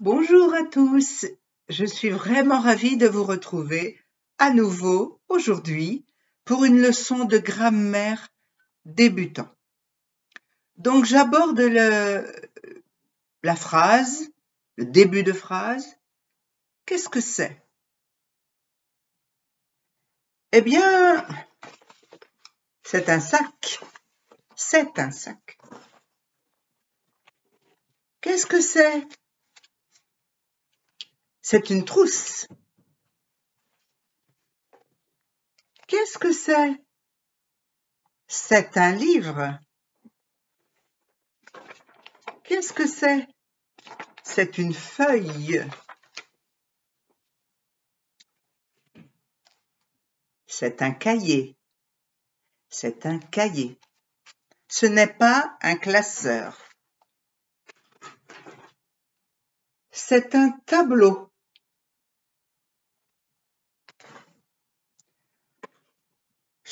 Bonjour à tous, je suis vraiment ravie de vous retrouver à nouveau aujourd'hui pour une leçon de grammaire débutant. Donc j'aborde la phrase, le début de phrase. Qu'est-ce que c'est Eh bien, c'est un sac. C'est un sac. Qu'est-ce que c'est c'est une trousse. Qu'est-ce que c'est C'est un livre. Qu'est-ce que c'est C'est une feuille. C'est un cahier. C'est un cahier. Ce n'est pas un classeur. C'est un tableau.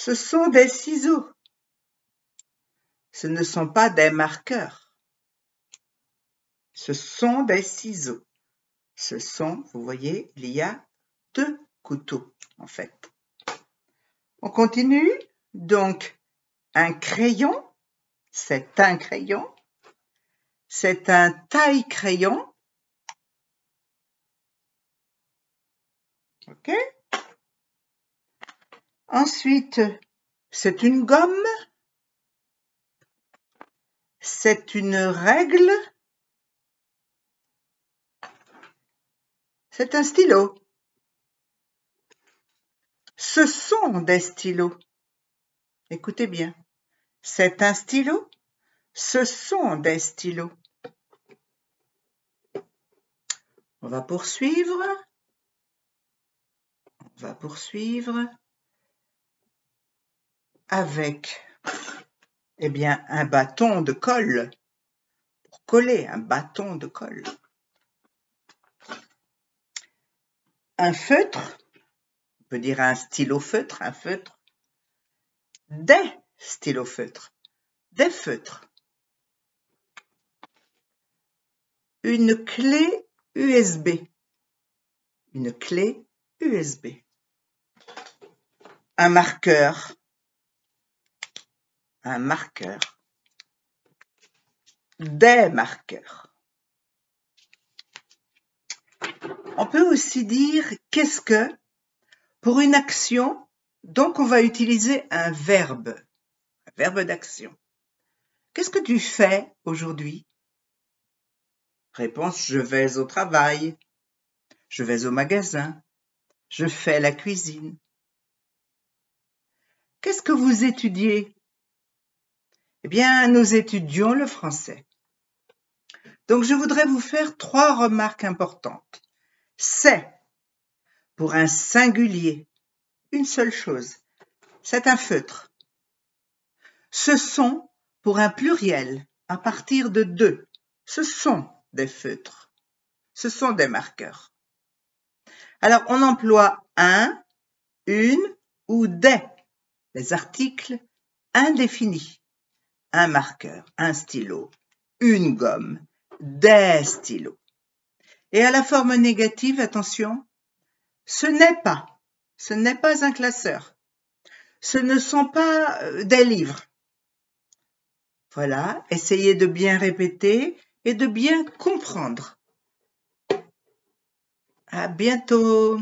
Ce sont des ciseaux. Ce ne sont pas des marqueurs. Ce sont des ciseaux. Ce sont, vous voyez, il y a deux couteaux en fait. On continue. Donc, un crayon, c'est un crayon. C'est un taille-crayon. OK Ensuite, c'est une gomme, c'est une règle, c'est un stylo. Ce sont des stylos. Écoutez bien. C'est un stylo. Ce sont des stylos. On va poursuivre. On va poursuivre avec eh bien, un bâton de colle, pour coller un bâton de colle. Un feutre, on peut dire un stylo feutre, un feutre, des stylo feutres, des feutres. Une clé USB, une clé USB. Un marqueur, un marqueur, des marqueurs. On peut aussi dire qu'est-ce que pour une action, donc on va utiliser un verbe, un verbe d'action. Qu'est-ce que tu fais aujourd'hui Réponse, je vais au travail, je vais au magasin, je fais la cuisine. Qu'est-ce que vous étudiez eh bien, nous étudions le français. Donc, je voudrais vous faire trois remarques importantes. C'est, pour un singulier, une seule chose. C'est un feutre. Ce sont, pour un pluriel, à partir de deux. Ce sont des feutres. Ce sont des marqueurs. Alors, on emploie un, une ou des, les articles indéfinis un marqueur, un stylo, une gomme, des stylos. Et à la forme négative, attention, ce n'est pas, ce n'est pas un classeur, ce ne sont pas euh, des livres. Voilà, essayez de bien répéter et de bien comprendre. À bientôt